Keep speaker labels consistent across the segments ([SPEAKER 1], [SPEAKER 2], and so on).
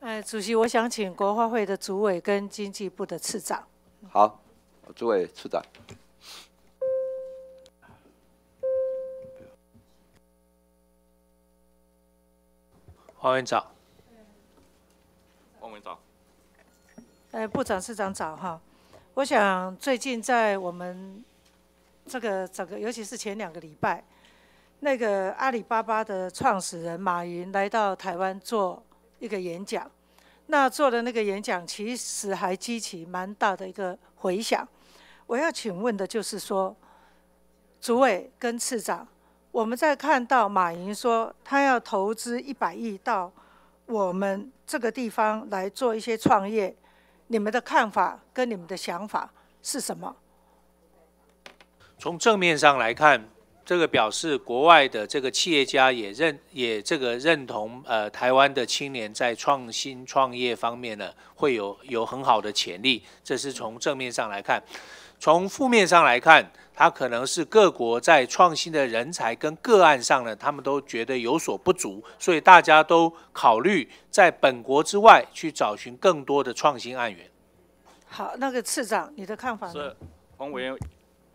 [SPEAKER 1] 哎，主席，我想请国发会的主委跟经济部的次长。好，主委、次长，黄
[SPEAKER 2] 院长，欢迎早。
[SPEAKER 1] 哎，部长、市长早哈。我想最近在我们这个整个，尤其是前两个礼拜，那个阿里巴巴的创始人马云来到台湾做。一个演讲，那做的那个演讲其实还激起蛮大的一个回响。我要请问的就是说，主委跟次长，我们在看到马云说他要投资一百亿到我们这个地方来做一些创业，你们的看法跟你们的想法是什么？
[SPEAKER 2] 从正面上来看。这个表示，国外的这个企业家也认也这个认同，呃，台湾的青年在创新创业方面呢，会有有很好的潜力。这是从正面上来看，从负面上来看，它可能是各国在创新的人才跟个案上呢，他们都觉得有所不足，所以大家都考虑在本国之外去找寻更多的创新案源。
[SPEAKER 1] 好，那个次长，你的看法？是
[SPEAKER 2] 黄委员。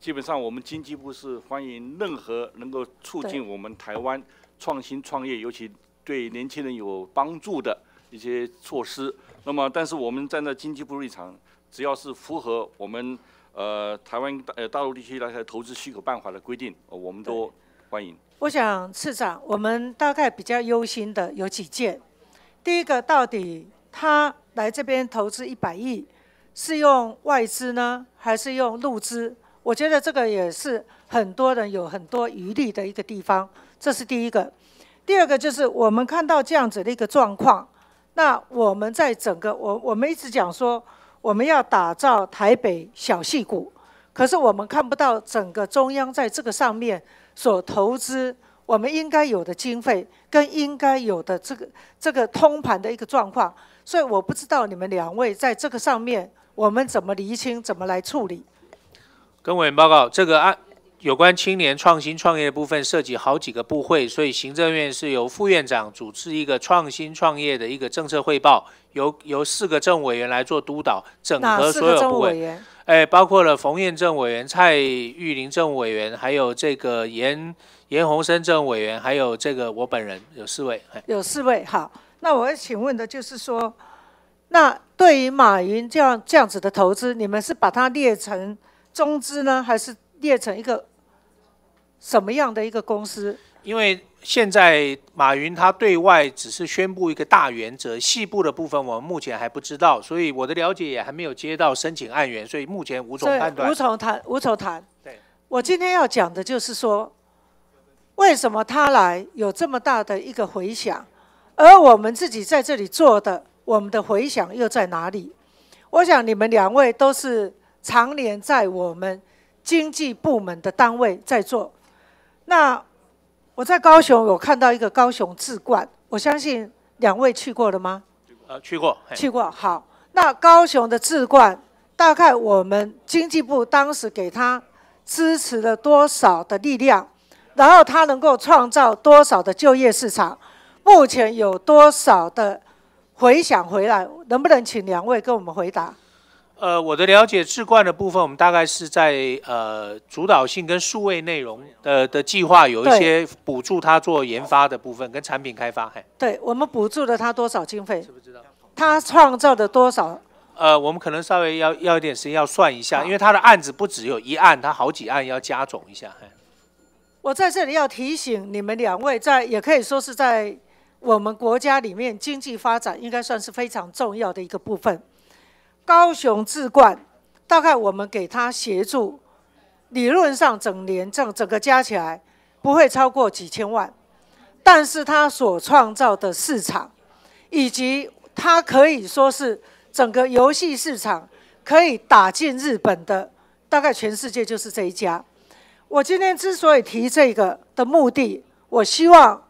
[SPEAKER 2] 基本上，我们经济部是欢迎任何能够促进我们台湾创新创业，尤其对年轻人有帮助的一些措施。那么，但是我们站在经济部立场，只要是符合我们呃台湾呃大陆地区那个投资许可办法的规定，我们都欢迎。
[SPEAKER 1] 我想，次长，我们大概比较忧心的有几件。第一个，到底他来这边投资一百亿，是用外资呢，还是用陆资？我觉得这个也是很多人有很多疑虑的一个地方，这是第一个。第二个就是我们看到这样子的一个状况，那我们在整个我我们一直讲说我们要打造台北小戏谷，可是我们看不到整个中央在这个上面所投资，我们应该有的经费跟应该有的这个这个通盘的一个状况，所以我不知道你们两位在这个上面我们怎么厘清，怎么来处理。
[SPEAKER 2] 跟委员报告，这个案有关青年创新创业的部分涉及好几个部会，所以行政院是由副院长主持一个创新创业的一个政策汇报，由由四个政委员来做督导。哪合四个政委员？哎，包括了冯燕政委员、蔡玉林政委员，还有这个严严宏生政委员，还有这个我本人，有四位。
[SPEAKER 1] 有四位。好，那我要请问的就是说，那对于马云这样这样子的投资，你们是把它列成？中资呢，还是列成一个什么样的一个公司？
[SPEAKER 2] 因为现在马云他对外只是宣布一个大原则，细部的部分我们目前还不知道，所以我的了解也还没有接到申请案源，所以目前无从判断，无从
[SPEAKER 1] 谈，无从谈。对，我今天要讲的就是说，为什么他来有这么大的一个回响，而我们自己在这里做的，我们的回响又在哪里？我想你们两位都是。常年在我们经济部门的单位在做。那我在高雄有看到一个高雄智冠，我相信两位去过了吗？
[SPEAKER 2] 呃，去过，去
[SPEAKER 1] 过。好，那高雄的智冠，大概我们经济部当时给他支持了多少的力量？然后他能够创造多少的就业市场？目前有多少的回响回来？能不能请两位跟我们回答？
[SPEAKER 2] 呃，我的了解，置冠的部分，我们大概是在呃主导性跟数位内容的的计划有一些补助，他做研发的部分跟产品开发。
[SPEAKER 1] 对，我们补助了他多少经费？知不知道？他创造的多少？
[SPEAKER 2] 呃，我们可能稍微要要一点时间要算一下，因为他的案子不只有一案，他好几案要加总一下。
[SPEAKER 1] 我在这里要提醒你们两位，在也可以说是在我们国家里面经济发展应该算是非常重要的一个部分。高雄智冠，大概我们给他协助，理论上整年这整个加起来不会超过几千万，但是他所创造的市场，以及他可以说是整个游戏市场可以打进日本的，大概全世界就是这一家。我今天之所以提这个的目的，我希望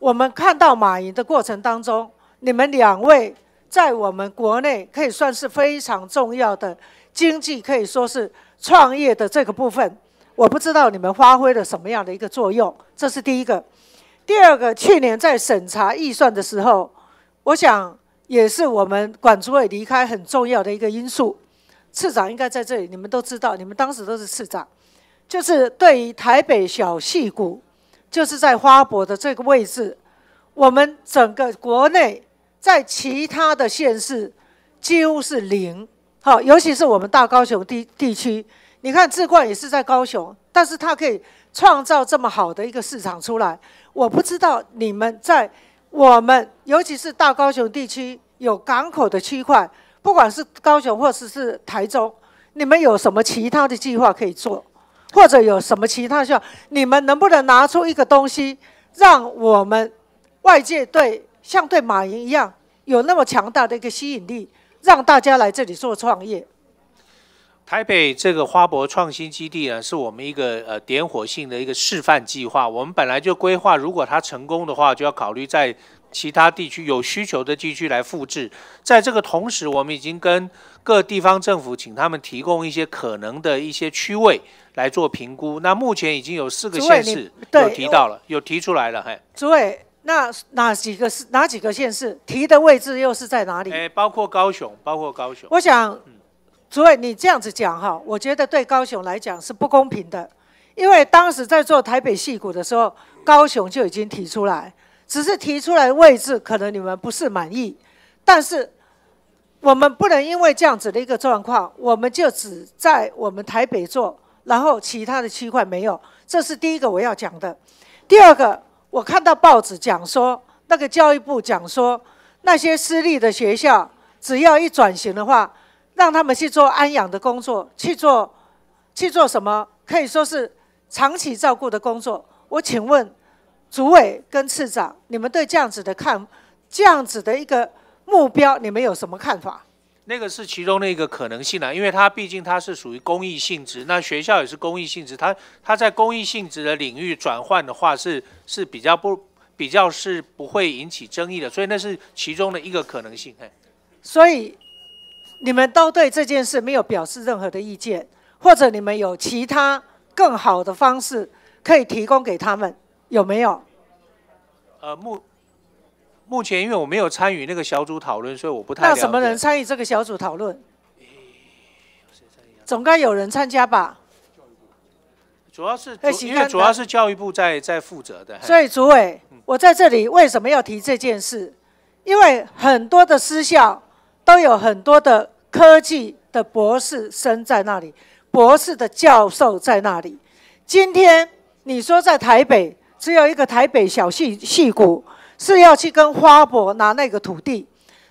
[SPEAKER 1] 我们看到马云的过程当中，你们两位。在我们国内可以算是非常重要的经济，可以说是创业的这个部分。我不知道你们发挥了什么样的一个作用，这是第一个。第二个，去年在审查预算的时候，我想也是我们管主委离开很重要的一个因素。次长应该在这里，你们都知道，你们当时都是次长，就是对于台北小戏谷，就是在花博的这个位置，我们整个国内。在其他的县市几乎是零，好，尤其是我们大高雄地地区。你看，智冠也是在高雄，但是它可以创造这么好的一个市场出来。我不知道你们在我们，尤其是大高雄地区有港口的区块，不管是高雄或是是台中，你们有什么其他的计划可以做，或者有什么其他需要，你们能不能拿出一个东西，让我们外界对？像对马云一样有那么强大的一个吸引力，让大家来这里做创业。
[SPEAKER 2] 台北这个花博创新基地呢，是我们一个呃点火性的一个示范计划。我们本来就规划，如果它成功的话，就要考虑在其他地区有需求的地区来复制。在这个同时，我们已经跟各地方政府请他们提供一些可能的一些区位来做评估。那目前已经有四个县市有提到了，有提出来了。嘿，
[SPEAKER 1] 诸位，那哪几个是哪几个县市提的位置又是在哪里？哎，
[SPEAKER 2] 包括高雄，包括高雄。我
[SPEAKER 1] 想，主委，你这样子讲哈，我觉得对高雄来讲是不公平的，因为当时在做台北戏谷的时候，高雄就已经提出来，只是提出来位置可能你们不是满意，但是我们不能因为这样子的一个状况，我们就只在我们台北做，然后其他的区块没有，这是第一个我要讲的。第二个。我看到报纸讲说，那个教育部讲说，那些私立的学校只要一转型的话，让他们去做安养的工作，去做去做什么，可以说是长期照顾的工作。我请问主委跟次长，你们对这样子的看，这样子的一个目标，你们有什么看法？
[SPEAKER 2] 那个是其中的一个可能性啊，因为它毕竟它是属于公益性质，那学校也是公益性质，它它在公益性质的领域转换的话是是比较不比较是不会引起争议的，所以那是其中的一个可能性。哎，
[SPEAKER 1] 所以你们都对这件事没有表示任何的意见，或者你们有其他更好的方式可以提供给他们，有没有？
[SPEAKER 2] 呃，目目前因为我没有参与那个小组讨论，所以我不太。那什么人
[SPEAKER 1] 参与这个小组讨论？总该有人参加吧？
[SPEAKER 2] 主要是因为主要是教育部在在负责的。所以主
[SPEAKER 1] 委，我在这里为什么要提这件事？因为很多的私校都有很多的科技的博士生在那里，博士的教授在那里。今天你说在台北只有一个台北小戏戏谷。是要去跟花博拿那个土地，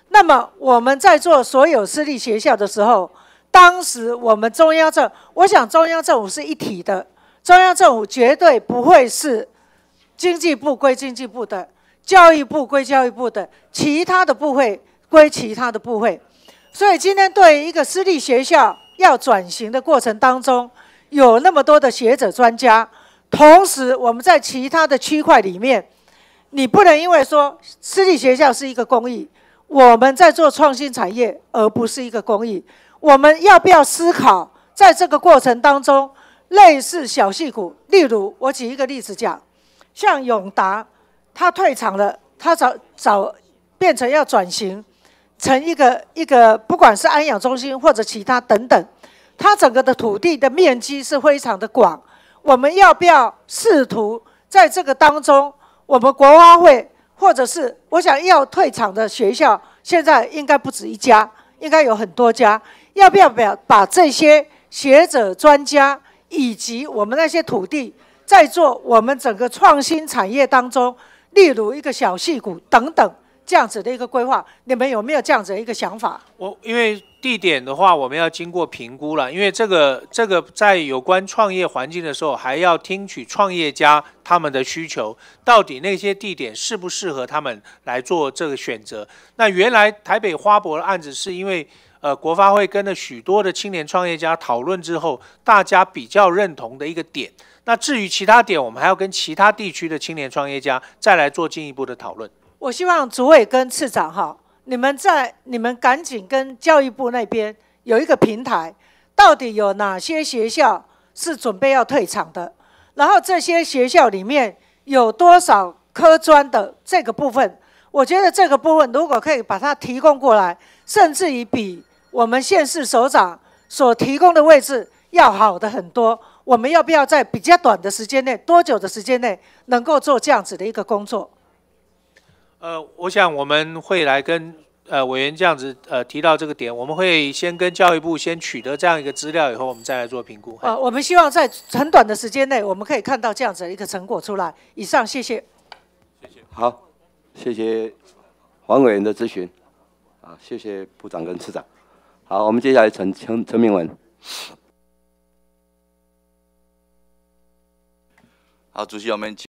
[SPEAKER 1] 那么我们在做所有私立学校的时候，当时我们中央政，我想中央政府是一体的，中央政府绝对不会是经济部归经济部的，教育部归教育部的，其他的部会归其他的部会。所以今天对于一个私立学校要转型的过程当中，有那么多的学者专家，同时我们在其他的区块里面。你不能因为说私立学校是一个公益，我们在做创新产业，而不是一个公益。我们要不要思考，在这个过程当中，类似小戏骨，例如我举一个例子讲，像永达，他退场了，他早早变成要转型成一个一个，不管是安养中心或者其他等等，他整个的土地的面积是非常的广。我们要不要试图在这个当中？我们国发会，或者是我想要退场的学校，现在应该不止一家，应该有很多家。要不要把把这些学者、专家以及我们那些土地，在做我们整个创新产业当中，例如一个小戏骨等等。这样子的一个规划，你们有没有这样子的一个想法？我
[SPEAKER 2] 因为地点的话，我们要经过评估了。因为这个这个在有关创业环境的时候，还要听取创业家他们的需求，到底那些地点适不适合他们来做这个选择。那原来台北花博的案子，是因为呃国发会跟了许多的青年创业家讨论之后，大家比较认同的一个点。那至于其他点，我们还要跟其他地区的青年创业家再来做进一步的讨论。
[SPEAKER 1] 我希望主委跟次长哈，你们在你们赶紧跟教育部那边有一个平台，到底有哪些学校是准备要退场的？然后这些学校里面有多少科专的这个部分？我觉得这个部分如果可以把它提供过来，甚至于比我们县市首长所提供的位置要好的很多。我们要不要在比较短的时间内，多久的时间内能够做这样子的一个工作？
[SPEAKER 2] 呃，我想我们会来跟呃委员这样子呃提到这个点，我们会先跟教育部先取得这样一个资料，以后我们再来做评估。呃，
[SPEAKER 1] 我们希望在很短的时间内，我们可以看到这样子的一个成果出来。以上，谢谢。谢谢。好，谢谢黄委员的咨询。啊，谢谢部长跟次长。好，我们接下来陈陈陈明文。好，
[SPEAKER 2] 主席，我们请。